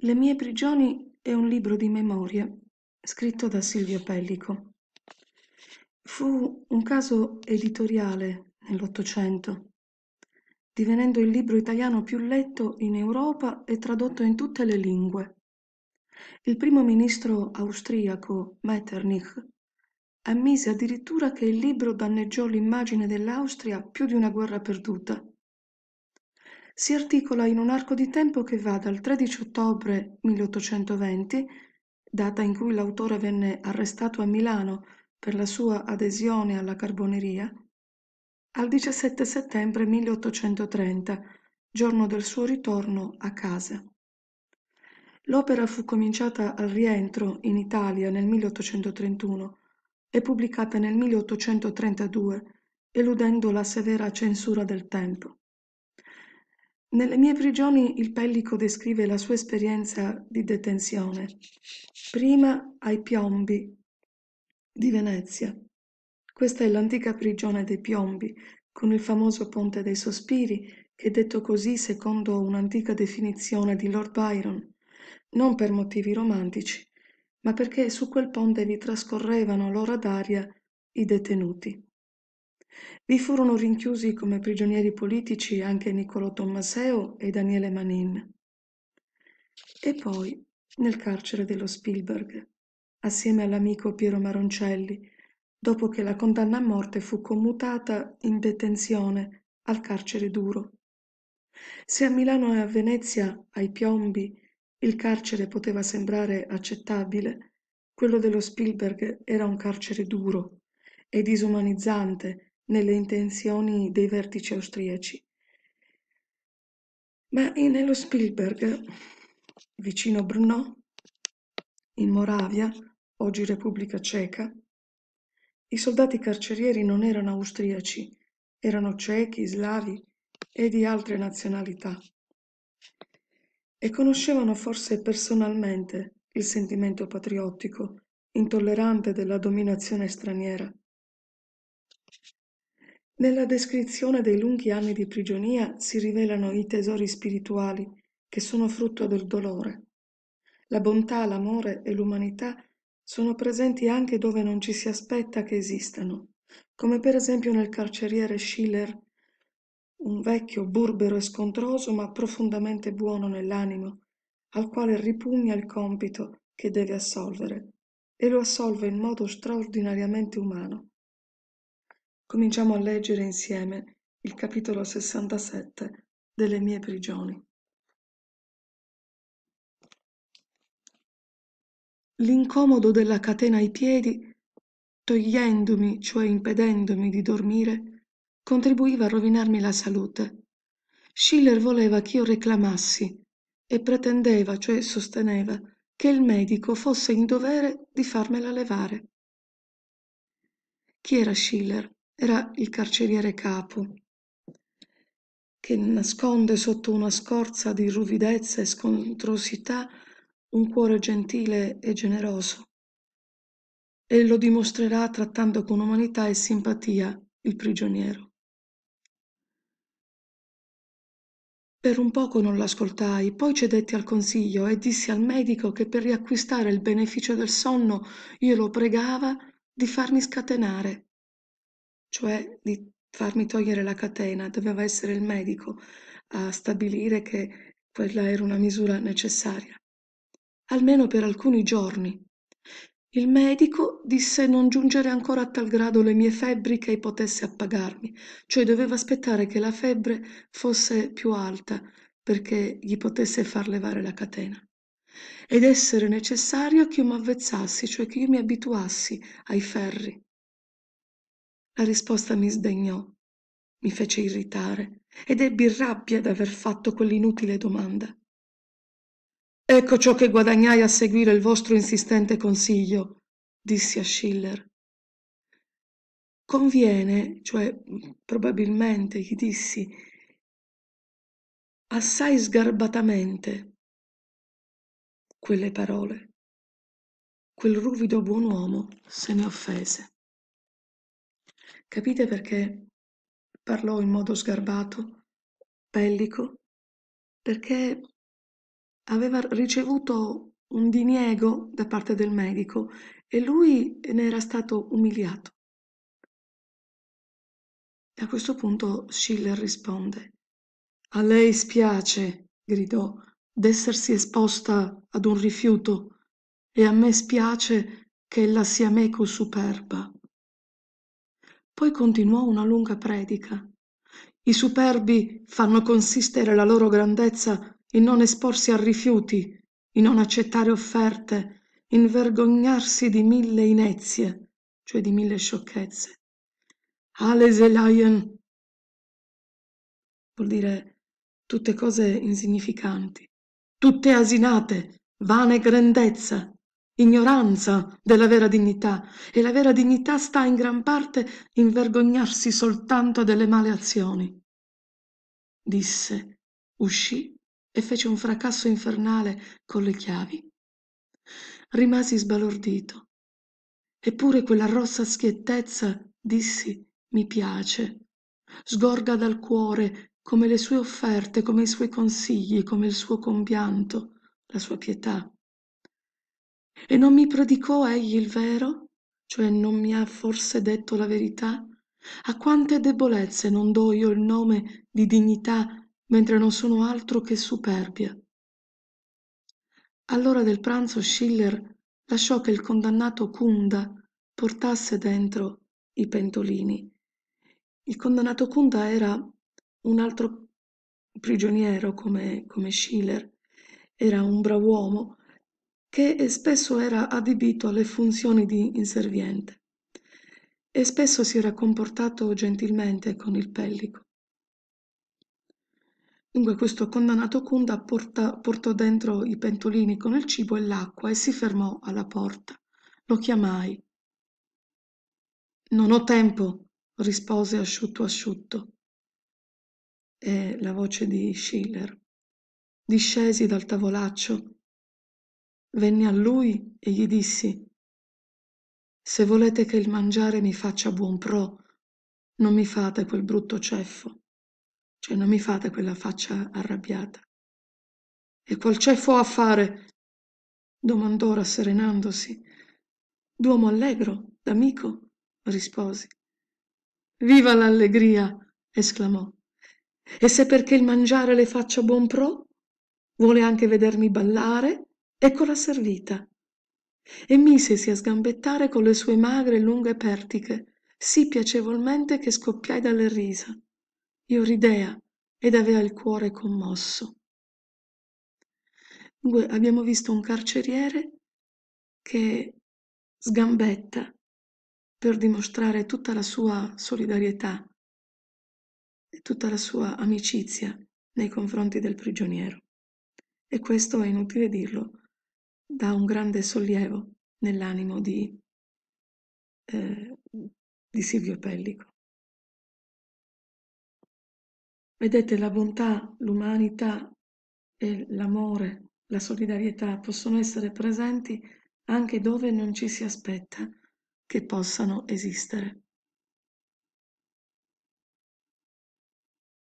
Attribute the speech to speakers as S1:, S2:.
S1: Le mie prigioni è un libro di memorie scritto da Silvio Pellico. Fu un caso editoriale nell'Ottocento, divenendo il libro italiano più letto in Europa e tradotto in tutte le lingue. Il primo ministro austriaco Metternich ammise addirittura che il libro danneggiò l'immagine dell'Austria più di una guerra perduta si articola in un arco di tempo che va dal 13 ottobre 1820, data in cui l'autore venne arrestato a Milano per la sua adesione alla Carboneria, al 17 settembre 1830, giorno del suo ritorno a casa. L'opera fu cominciata al rientro in Italia nel 1831 e pubblicata nel 1832, eludendo la severa censura del tempo. Nelle mie prigioni il Pellico descrive la sua esperienza di detenzione, prima ai Piombi di Venezia. Questa è l'antica prigione dei Piombi, con il famoso Ponte dei Sospiri, che è detto così secondo un'antica definizione di Lord Byron, non per motivi romantici, ma perché su quel ponte vi trascorrevano l'ora d'aria i detenuti. Vi furono rinchiusi come prigionieri politici anche Niccolò Tommaseo e Daniele Manin. E poi nel carcere dello Spielberg, assieme all'amico Piero Maroncelli, dopo che la condanna a morte fu commutata in detenzione al carcere duro. Se a Milano e a Venezia, ai piombi, il carcere poteva sembrare accettabile, quello dello Spielberg era un carcere duro e disumanizzante nelle intenzioni dei vertici austriaci. Ma nello Spielberg, vicino Brno, in Moravia, oggi Repubblica Ceca, i soldati carcerieri non erano austriaci, erano cechi, slavi e di altre nazionalità e conoscevano forse personalmente il sentimento patriottico, intollerante della dominazione straniera. Nella descrizione dei lunghi anni di prigionia si rivelano i tesori spirituali che sono frutto del dolore. La bontà, l'amore e l'umanità sono presenti anche dove non ci si aspetta che esistano, come per esempio nel carceriere Schiller, un vecchio burbero e scontroso ma profondamente buono nell'animo, al quale ripugna il compito che deve assolvere e lo assolve in modo straordinariamente umano cominciamo a leggere insieme il capitolo 67 delle mie prigioni. L'incomodo della catena ai piedi, togliendomi, cioè impedendomi di dormire, contribuiva a rovinarmi la salute. Schiller voleva che io reclamassi e pretendeva, cioè sosteneva, che il medico fosse in dovere di farmela levare. Chi era Schiller? Era il carceriere capo, che nasconde sotto una scorza di ruvidezza e scontrosità un cuore gentile e generoso. E lo dimostrerà trattando con umanità e simpatia il prigioniero. Per un poco non l'ascoltai, poi cedetti al consiglio e dissi al medico che per riacquistare il beneficio del sonno io lo pregava di farmi scatenare cioè di farmi togliere la catena, doveva essere il medico a stabilire che quella era una misura necessaria, almeno per alcuni giorni. Il medico disse non giungere ancora a tal grado le mie febbri che potesse appagarmi, cioè doveva aspettare che la febbre fosse più alta perché gli potesse far levare la catena. Ed essere necessario che io mi avvezzassi, cioè che io mi abituassi ai ferri, la risposta mi sdegnò, mi fece irritare ed ebbi rabbia d'aver fatto quell'inutile domanda. Ecco ciò che guadagnai a seguire il vostro insistente consiglio, dissi a Schiller. Conviene, cioè probabilmente gli dissi, assai sgarbatamente quelle parole. Quel ruvido buon uomo se ne offese. Capite perché parlò in modo sgarbato, bellico? Perché aveva ricevuto un diniego da parte del medico e lui ne era stato umiliato. E a questo punto Schiller risponde. A lei spiace, gridò, d'essersi esposta ad un rifiuto e a me spiace che ella sia meco superba poi continuò una lunga predica. I superbi fanno consistere la loro grandezza in non esporsi a rifiuti, in non accettare offerte, in vergognarsi di mille inezie, cioè di mille sciocchezze. Alle Zelaien vuol dire tutte cose insignificanti, tutte asinate, vane grandezza, ignoranza della vera dignità e la vera dignità sta in gran parte in vergognarsi soltanto delle male azioni. Disse, uscì e fece un fracasso infernale con le chiavi. Rimasi sbalordito. Eppure quella rossa schiettezza, dissi, mi piace. Sgorga dal cuore come le sue offerte, come i suoi consigli, come il suo compianto, la sua pietà. E non mi predicò egli il vero? Cioè non mi ha forse detto la verità? A quante debolezze non do io il nome di dignità, mentre non sono altro che superbia. All'ora del pranzo Schiller lasciò che il condannato Kunda portasse dentro i pentolini. Il condannato Kunda era un altro prigioniero come, come Schiller, era un bravo uomo che spesso era adibito alle funzioni di inserviente e spesso si era comportato gentilmente con il pellico. Dunque questo condannato Kunda porta, portò dentro i pentolini con il cibo e l'acqua e si fermò alla porta. Lo chiamai. Non ho tempo, rispose asciutto asciutto. È la voce di Schiller. Discesi dal tavolaccio venni a lui e gli dissi, se volete che il mangiare mi faccia buon pro, non mi fate quel brutto ceffo, cioè non mi fate quella faccia arrabbiata. E qual ceffo ha a fare? domandò rasserenandosi. D'uomo allegro, d'amico, risposi. Viva l'allegria! esclamò. E se perché il mangiare le faccia buon pro, vuole anche vedermi ballare, eccola servita e misesi a sgambettare con le sue magre e lunghe pertiche sì piacevolmente che scoppiai dalle risa io ridea ed avea il cuore commosso dunque abbiamo visto un carceriere che sgambetta per dimostrare tutta la sua solidarietà e tutta la sua amicizia nei confronti del prigioniero. E questo è inutile dirlo, dà un grande sollievo nell'animo di, eh, di Silvio Pellico. Vedete, la bontà, l'umanità e l'amore, la solidarietà possono essere presenti anche dove non ci si aspetta che possano esistere.